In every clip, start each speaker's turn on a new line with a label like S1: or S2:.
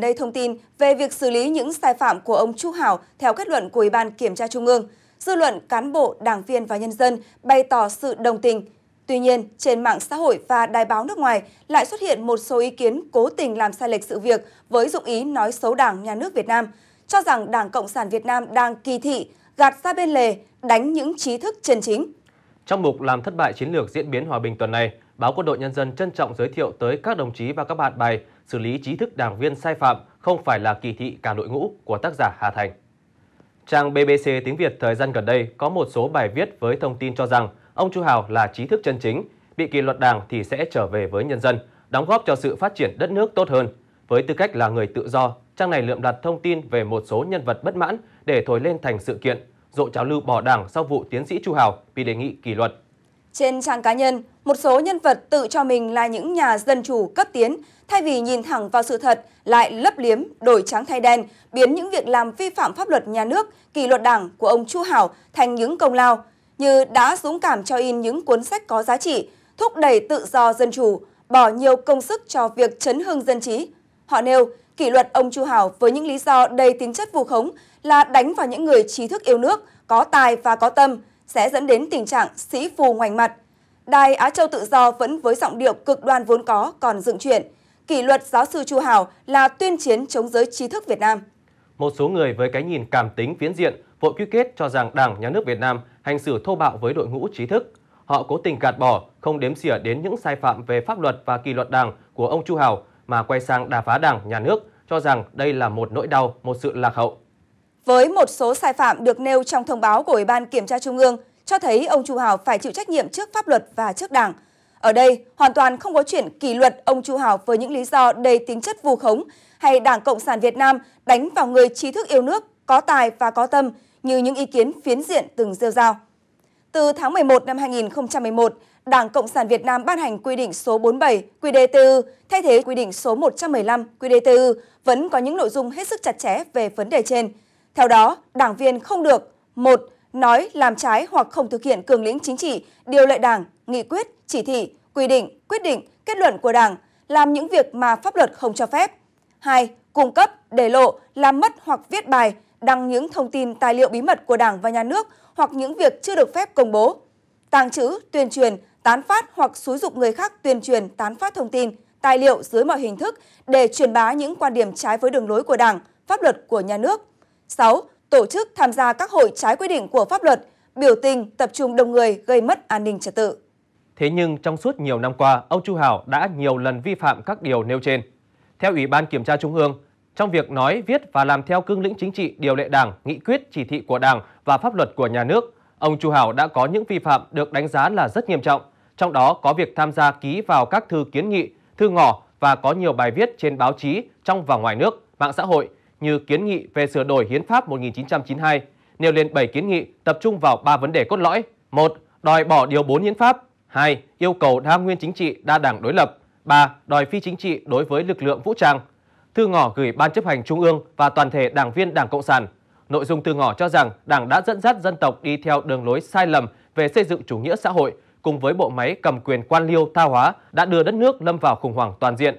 S1: đây thông tin về việc xử lý những sai phạm của ông Chu Hảo theo kết luận của Ủy ban Kiểm tra Trung ương. Dư luận, cán bộ, đảng viên và nhân dân bày tỏ sự đồng tình. Tuy nhiên, trên mạng xã hội và đài báo nước ngoài lại xuất hiện một số ý kiến cố tình làm sai lệch sự việc với dụng ý nói xấu Đảng, Nhà nước Việt Nam, cho rằng Đảng Cộng sản Việt Nam đang kỳ thị, gạt ra bên lề, đánh những trí thức chân chính.
S2: Trong mục làm thất bại chiến lược diễn biến hòa bình tuần này, báo Quân đội Nhân dân trân trọng giới thiệu tới các đồng chí và các bạn bài xử lý trí thức đảng viên sai phạm không phải là kỳ thị cả đội ngũ của tác giả Hà Thành. Trang BBC tiếng Việt thời gian gần đây có một số bài viết với thông tin cho rằng ông Chu Hào là trí thức chân chính, bị kỷ luật đảng thì sẽ trở về với nhân dân, đóng góp cho sự phát triển đất nước tốt hơn. Với tư cách là người tự do, trang này lượm đặt thông tin về một số nhân vật bất mãn để thổi lên thành sự kiện Dộ Cháo Lưu bỏ đảng sau vụ tiến sĩ Chu Hào bị đề nghị kỷ luật.
S1: Trên trang cá nhân, một số nhân vật tự cho mình là những nhà dân chủ cấp tiến, thay vì nhìn thẳng vào sự thật, lại lấp liếm, đổi trắng thay đen, biến những việc làm vi phạm pháp luật nhà nước, kỷ luật đảng của ông Chu Hảo thành những công lao, như đã dũng cảm cho in những cuốn sách có giá trị, thúc đẩy tự do dân chủ, bỏ nhiều công sức cho việc chấn hưng dân trí. Họ nêu, kỷ luật ông Chu Hảo với những lý do đầy tính chất vu khống là đánh vào những người trí thức yêu nước, có tài và có tâm, sẽ dẫn đến tình trạng sĩ phù ngoảnh mặt. Đài Á Châu Tự Do vẫn với giọng điệu cực đoan vốn có còn dựng chuyện Kỷ luật giáo sư Chu Hảo là tuyên chiến chống giới trí thức Việt Nam.
S2: Một số người với cái nhìn cảm tính phiến diện vội quy kết cho rằng Đảng, Nhà nước Việt Nam hành xử thô bạo với đội ngũ trí thức. Họ cố tình gạt bỏ, không đếm xỉa đến những sai phạm về pháp luật và kỷ luật Đảng của ông Chu Hảo mà quay sang đà phá Đảng, Nhà nước, cho rằng đây là một nỗi đau, một sự lạc hậu
S1: với một số sai phạm được nêu trong thông báo của Ủy ban Kiểm tra Trung ương, cho thấy ông Chu Hảo phải chịu trách nhiệm trước pháp luật và trước Đảng. Ở đây, hoàn toàn không có chuyện kỷ luật ông Chu Hảo với những lý do đầy tính chất vu khống hay Đảng Cộng sản Việt Nam đánh vào người trí thức yêu nước, có tài và có tâm như những ý kiến phiến diện từng rêu rao. Từ tháng 11 năm 2011, Đảng Cộng sản Việt Nam ban hành quy định số 47 QĐTU thay thế quy định số 115 QĐTU vẫn có những nội dung hết sức chặt chẽ về vấn đề trên – theo đó, đảng viên không được một nói làm trái hoặc không thực hiện cường lĩnh chính trị, điều lệ đảng, nghị quyết, chỉ thị, quy định, quyết định, kết luận của đảng, làm những việc mà pháp luật không cho phép. 2. Cung cấp, để lộ, làm mất hoặc viết bài, đăng những thông tin tài liệu bí mật của đảng và nhà nước hoặc những việc chưa được phép công bố. Tàng trữ, tuyên truyền, tán phát hoặc xúi dục người khác tuyên truyền, tán phát thông tin, tài liệu dưới mọi hình thức để truyền bá những quan điểm trái với đường lối của đảng, pháp luật của nhà nước – 6. Tổ chức tham gia các hội trái quy định của pháp luật, biểu tình, tập trung đông người gây mất an ninh trật tự.
S2: Thế nhưng trong suốt nhiều năm qua, ông Chu Hảo đã nhiều lần vi phạm các điều nêu trên. Theo Ủy ban Kiểm tra Trung ương, trong việc nói, viết và làm theo cương lĩnh chính trị, điều lệ Đảng, nghị quyết, chỉ thị của Đảng và pháp luật của nhà nước, ông Chu Hảo đã có những vi phạm được đánh giá là rất nghiêm trọng, trong đó có việc tham gia ký vào các thư kiến nghị, thư ngỏ và có nhiều bài viết trên báo chí trong và ngoài nước, mạng xã hội như kiến nghị về sửa đổi Hiến pháp 1992, nêu lên 7 kiến nghị tập trung vào 3 vấn đề cốt lõi. 1. Đòi bỏ điều 4 Hiến pháp. 2. Yêu cầu đa nguyên chính trị đa đảng đối lập. 3. Đòi phi chính trị đối với lực lượng vũ trang. Thư ngỏ gửi Ban chấp hành Trung ương và toàn thể đảng viên Đảng Cộng sản. Nội dung thư ngỏ cho rằng Đảng đã dẫn dắt dân tộc đi theo đường lối sai lầm về xây dựng chủ nghĩa xã hội cùng với bộ máy cầm quyền quan liêu tha hóa đã đưa đất nước lâm vào khủng hoảng toàn diện.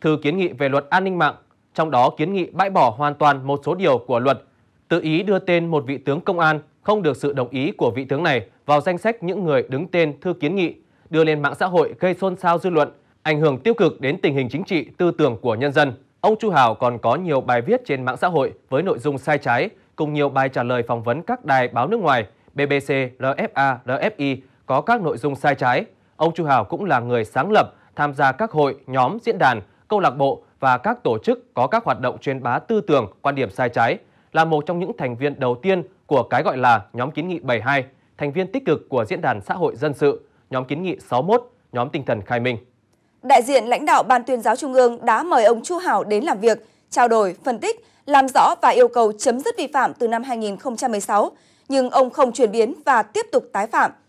S2: Thư kiến nghị về luật an ninh mạng trong đó kiến nghị bãi bỏ hoàn toàn một số điều của luật, tự ý đưa tên một vị tướng công an không được sự đồng ý của vị tướng này vào danh sách những người đứng tên thư kiến nghị, đưa lên mạng xã hội gây xôn xao dư luận, ảnh hưởng tiêu cực đến tình hình chính trị, tư tưởng của nhân dân. Ông Chu Hảo còn có nhiều bài viết trên mạng xã hội với nội dung sai trái, cùng nhiều bài trả lời phỏng vấn các đài báo nước ngoài, BBC, RFA, RFI có các nội dung sai trái. Ông Chu Hảo cũng là người sáng lập, tham gia các hội, nhóm, diễn đàn, câu lạc bộ và các tổ chức có các hoạt động truyền bá tư tưởng, quan điểm sai trái, là một trong những thành viên đầu tiên của cái gọi là nhóm kiến nghị 72, thành viên tích cực của Diễn đàn Xã hội Dân sự, nhóm kiến nghị 61, nhóm tinh thần khai minh.
S1: Đại diện lãnh đạo Ban tuyên giáo Trung ương đã mời ông Chu Hảo đến làm việc, trao đổi, phân tích, làm rõ và yêu cầu chấm dứt vi phạm từ năm 2016, nhưng ông không chuyển biến và tiếp tục tái phạm –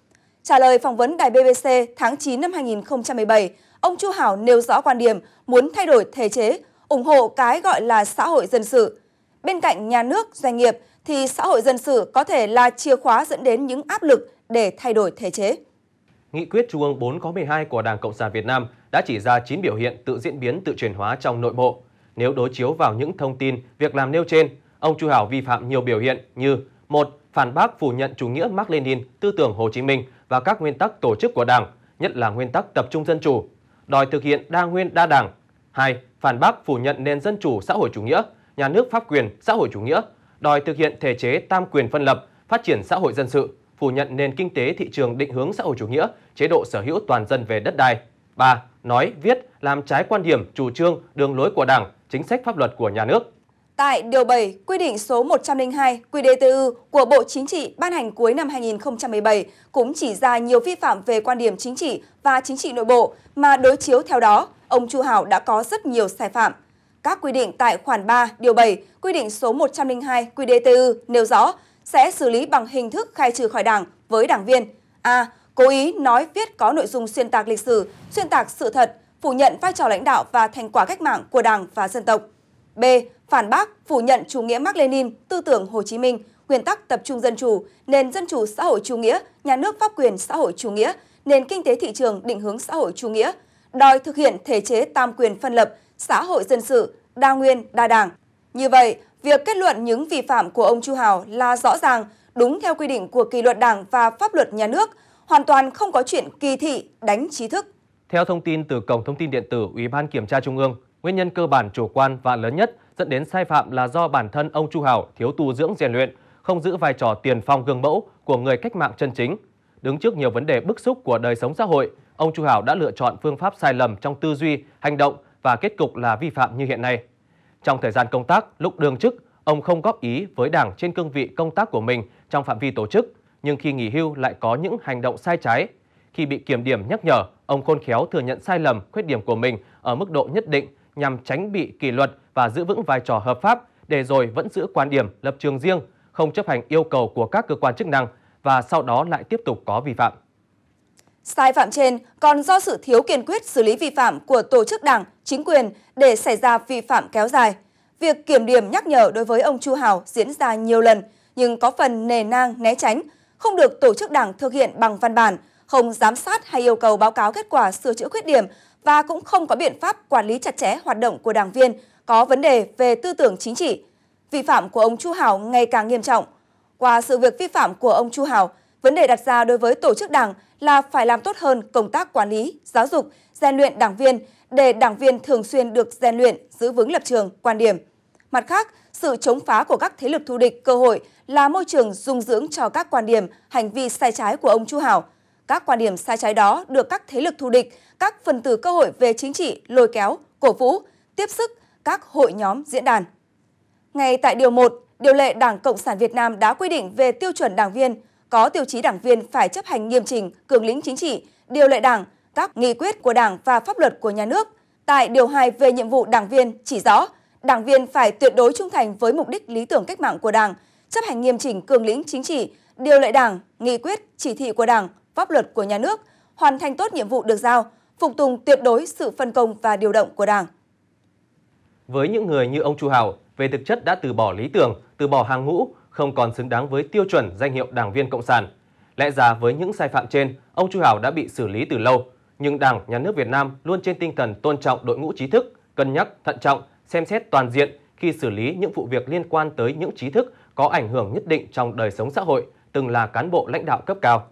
S1: Trả lời phỏng vấn đài BBC tháng 9 năm 2017, ông Chu Hảo nêu rõ quan điểm muốn thay đổi thể chế, ủng hộ cái gọi là xã hội dân sự. Bên cạnh nhà nước, doanh nghiệp thì xã hội dân sự có thể là chìa khóa dẫn đến những áp lực để thay đổi thể chế.
S2: Nghị quyết Trung ương 4 khóa 12 của Đảng Cộng sản Việt Nam đã chỉ ra 9 biểu hiện tự diễn biến tự chuyển hóa trong nội bộ. Nếu đối chiếu vào những thông tin, việc làm nêu trên, ông Chu Hảo vi phạm nhiều biểu hiện như một Phản bác phủ nhận chủ nghĩa Mác Lênin, tư tưởng Hồ Chí Minh, và các nguyên tắc tổ chức của Đảng, nhất là nguyên tắc tập trung dân chủ, đòi thực hiện đa nguyên đa đảng. 2. Phản bác phủ nhận nền dân chủ xã hội chủ nghĩa, nhà nước pháp quyền xã hội chủ nghĩa, đòi thực hiện thể chế tam quyền phân lập, phát triển xã hội dân sự, phủ nhận nền kinh tế thị trường định hướng xã hội chủ nghĩa, chế độ sở hữu toàn dân về đất đai. 3. Nói, viết, làm trái quan điểm, chủ trương, đường lối của Đảng, chính sách pháp luật của nhà nước
S1: tại Điều 7 Quy định số 102 QDTU của Bộ Chính trị ban hành cuối năm 2017 cũng chỉ ra nhiều vi phạm về quan điểm chính trị và chính trị nội bộ mà đối chiếu theo đó, ông Chu Hảo đã có rất nhiều sai phạm. Các quy định tại khoản 3 Điều 7 Quy định số 102 QDTU nêu rõ sẽ xử lý bằng hình thức khai trừ khỏi đảng với đảng viên. A. Cố ý nói viết có nội dung xuyên tạc lịch sử, xuyên tạc sự thật, phủ nhận vai trò lãnh đạo và thành quả cách mạng của đảng và dân tộc. B. Phản bác, phủ nhận chủ nghĩa Mark Lenin, tư tưởng Hồ Chí Minh, nguyên tắc tập trung dân chủ, nền dân chủ xã hội chủ nghĩa, nhà nước pháp quyền xã hội chủ nghĩa, nền kinh tế thị trường định hướng xã hội chủ nghĩa, đòi thực hiện thể chế tam quyền phân lập, xã hội dân sự, đa nguyên, đa đảng. Như vậy, việc kết luận những vi phạm của ông Chu Hào là rõ ràng, đúng theo quy định của kỷ luật đảng và pháp luật nhà nước, hoàn toàn không có chuyện kỳ thị, đánh trí thức.
S2: Theo thông tin từ Cổng Thông tin Điện tử Ủy ban Kiểm tra Trung ương, Nguyên nhân cơ bản chủ quan và lớn nhất dẫn đến sai phạm là do bản thân ông Chu Hảo thiếu tu dưỡng rèn luyện, không giữ vai trò tiền phong gương mẫu của người cách mạng chân chính. Đứng trước nhiều vấn đề bức xúc của đời sống xã hội, ông Chu Hảo đã lựa chọn phương pháp sai lầm trong tư duy, hành động và kết cục là vi phạm như hiện nay. Trong thời gian công tác, lúc đương chức, ông không góp ý với Đảng trên cương vị công tác của mình trong phạm vi tổ chức, nhưng khi nghỉ hưu lại có những hành động sai trái. Khi bị kiểm điểm nhắc nhở, ông khôn khéo thừa nhận sai lầm, khuyết điểm của mình ở mức độ nhất định nhằm tránh bị kỷ luật và giữ vững vai trò hợp pháp để rồi vẫn giữ quan điểm, lập trường riêng, không chấp hành yêu cầu của các cơ quan chức năng và sau đó lại tiếp tục có vi phạm.
S1: Sai phạm trên còn do sự thiếu kiên quyết xử lý vi phạm của tổ chức đảng, chính quyền để xảy ra vi phạm kéo dài. Việc kiểm điểm nhắc nhở đối với ông Chu Hào diễn ra nhiều lần nhưng có phần nề nang né tránh, không được tổ chức đảng thực hiện bằng văn bản, không giám sát hay yêu cầu báo cáo kết quả sửa chữa khuyết điểm và cũng không có biện pháp quản lý chặt chẽ hoạt động của đảng viên có vấn đề về tư tưởng chính trị. Vi phạm của ông Chu Hảo ngày càng nghiêm trọng. Qua sự việc vi phạm của ông Chu Hảo, vấn đề đặt ra đối với tổ chức đảng là phải làm tốt hơn công tác quản lý, giáo dục, rèn luyện đảng viên để đảng viên thường xuyên được rèn luyện, giữ vững lập trường, quan điểm. Mặt khác, sự chống phá của các thế lực thù địch cơ hội là môi trường dung dưỡng cho các quan điểm, hành vi sai trái của ông Chu Hảo – các quan điểm sai trái đó được các thế lực thù địch, các phần tử cơ hội về chính trị lôi kéo, cổ vũ, tiếp sức các hội nhóm diễn đàn. Ngay tại Điều 1, Điều lệ Đảng Cộng sản Việt Nam đã quy định về tiêu chuẩn đảng viên, có tiêu chí đảng viên phải chấp hành nghiêm chỉnh, cường lĩnh chính trị, điều lệ đảng, các nghị quyết của đảng và pháp luật của nhà nước. Tại Điều 2 về nhiệm vụ đảng viên chỉ rõ, đảng viên phải tuyệt đối trung thành với mục đích lý tưởng cách mạng của đảng, chấp hành nghiêm chỉnh cường lĩnh chính trị, điều lệ đảng, nghị quyết, chỉ thị của đảng, pháp luật của nhà nước, hoàn thành tốt nhiệm vụ được giao, phục tùng tuyệt đối sự phân công và điều động của Đảng.
S2: Với những người như ông Chu Hào, về thực chất đã từ bỏ lý tưởng, từ bỏ hàng ngũ, không còn xứng đáng với tiêu chuẩn danh hiệu đảng viên cộng sản. Lẽ ra với những sai phạm trên, ông Chu Hào đã bị xử lý từ lâu, nhưng Đảng, Nhà nước Việt Nam luôn trên tinh thần tôn trọng đội ngũ trí thức, cân nhắc, thận trọng, xem xét toàn diện khi xử lý những vụ việc liên quan tới những trí thức có ảnh hưởng nhất định trong đời sống xã hội, từng là cán bộ lãnh đạo cấp cao.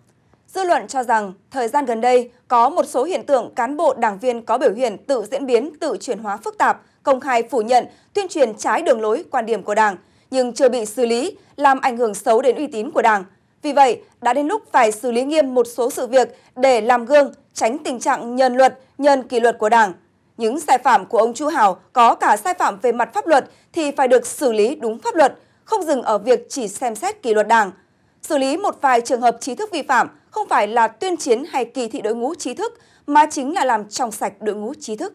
S1: Dư luận cho rằng thời gian gần đây có một số hiện tượng cán bộ đảng viên có biểu hiện tự diễn biến, tự chuyển hóa phức tạp, công khai phủ nhận, tuyên truyền trái đường lối quan điểm của Đảng nhưng chưa bị xử lý, làm ảnh hưởng xấu đến uy tín của Đảng. Vì vậy, đã đến lúc phải xử lý nghiêm một số sự việc để làm gương, tránh tình trạng nhân luật, nhân kỷ luật của Đảng. Những sai phạm của ông Chu Hảo có cả sai phạm về mặt pháp luật thì phải được xử lý đúng pháp luật, không dừng ở việc chỉ xem xét kỷ luật Đảng. Xử lý một vài trường hợp trí thức vi phạm không phải là tuyên chiến hay kỳ thị đội ngũ trí thức, mà chính là làm trong sạch đội ngũ trí thức.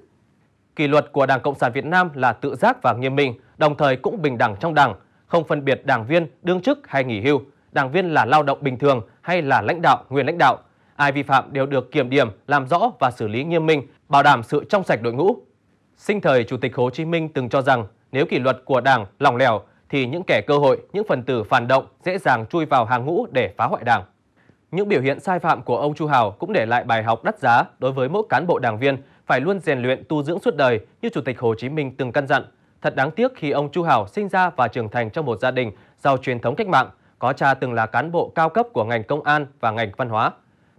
S2: Kỷ luật của Đảng Cộng sản Việt Nam là tự giác và nghiêm minh, đồng thời cũng bình đẳng trong Đảng, không phân biệt đảng viên, đương chức hay nghỉ hưu, đảng viên là lao động bình thường hay là lãnh đạo, nguyên lãnh đạo. Ai vi phạm đều được kiểm điểm, làm rõ và xử lý nghiêm minh, bảo đảm sự trong sạch đội ngũ. Sinh thời Chủ tịch Hồ Chí Minh từng cho rằng nếu kỷ luật của Đảng lỏng lẻo thì những kẻ cơ hội, những phần tử phản động dễ dàng chui vào hàng ngũ để phá hoại Đảng. Những biểu hiện sai phạm của ông Chu Hào cũng để lại bài học đắt giá đối với mỗi cán bộ đảng viên phải luôn rèn luyện tu dưỡng suốt đời như Chủ tịch Hồ Chí Minh từng căn dặn. Thật đáng tiếc khi ông Chu Hào sinh ra và trưởng thành trong một gia đình giàu truyền thống cách mạng, có cha từng là cán bộ cao cấp của ngành công an và ngành văn hóa.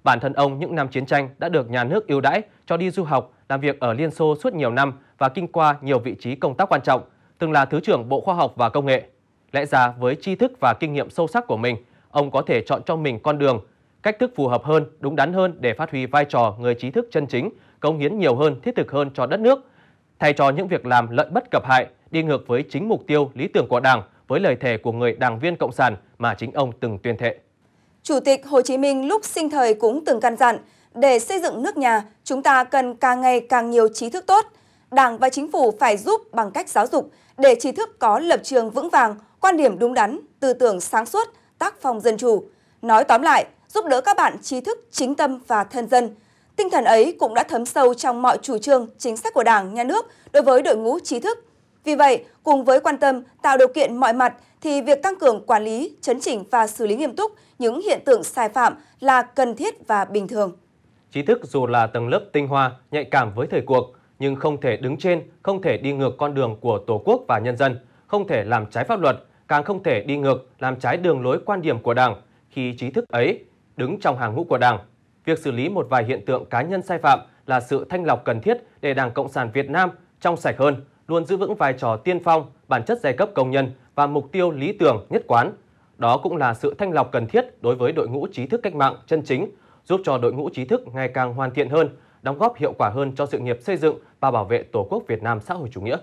S2: Bản thân ông những năm chiến tranh đã được nhà nước ưu đãi cho đi du học, làm việc ở Liên Xô suốt nhiều năm và kinh qua nhiều vị trí công tác quan trọng, từng là Thứ trưởng Bộ Khoa học và Công nghệ. Lẽ ra với tri thức và kinh nghiệm sâu sắc của mình, ông có thể chọn cho mình con đường cách thức phù hợp hơn, đúng đắn hơn để phát huy vai trò người trí thức chân chính, cống hiến nhiều hơn, thiết thực hơn cho đất nước, thay cho những việc làm lợi bất cập hại, đi ngược với chính mục tiêu, lý tưởng của Đảng, với lời thề của người đảng viên cộng sản mà chính ông từng tuyên thệ.
S1: Chủ tịch Hồ Chí Minh lúc sinh thời cũng từng căn dặn, để xây dựng nước nhà, chúng ta cần càng ngày càng nhiều trí thức tốt. Đảng và chính phủ phải giúp bằng cách giáo dục để trí thức có lập trường vững vàng, quan điểm đúng đắn, tư tưởng sáng suốt, tác phong dân chủ. Nói tóm lại, giúp đỡ các bạn trí thức, chính tâm và thân dân. Tinh thần ấy cũng đã thấm sâu trong mọi chủ trương, chính sách của Đảng, Nhà nước đối với đội ngũ trí thức. Vì vậy, cùng với quan tâm tạo điều kiện mọi mặt thì việc tăng cường quản lý, chấn chỉnh và xử lý nghiêm túc những hiện tượng sai phạm là cần thiết và bình thường.
S2: Trí thức dù là tầng lớp tinh hoa, nhạy cảm với thời cuộc, nhưng không thể đứng trên, không thể đi ngược con đường của Tổ quốc và nhân dân, không thể làm trái pháp luật, càng không thể đi ngược làm trái đường lối quan điểm của Đảng khi trí thức ấy đứng trong hàng ngũ của Đảng. Việc xử lý một vài hiện tượng cá nhân sai phạm là sự thanh lọc cần thiết để Đảng Cộng sản Việt Nam trong sạch hơn, luôn giữ vững vai trò tiên phong, bản chất giai cấp công nhân và mục tiêu lý tưởng nhất quán. Đó cũng là sự thanh lọc cần thiết đối với đội ngũ trí thức cách mạng chân chính, giúp cho đội ngũ trí thức ngày càng hoàn thiện hơn, đóng góp hiệu quả hơn cho sự nghiệp xây dựng và bảo vệ Tổ quốc Việt Nam xã hội chủ nghĩa.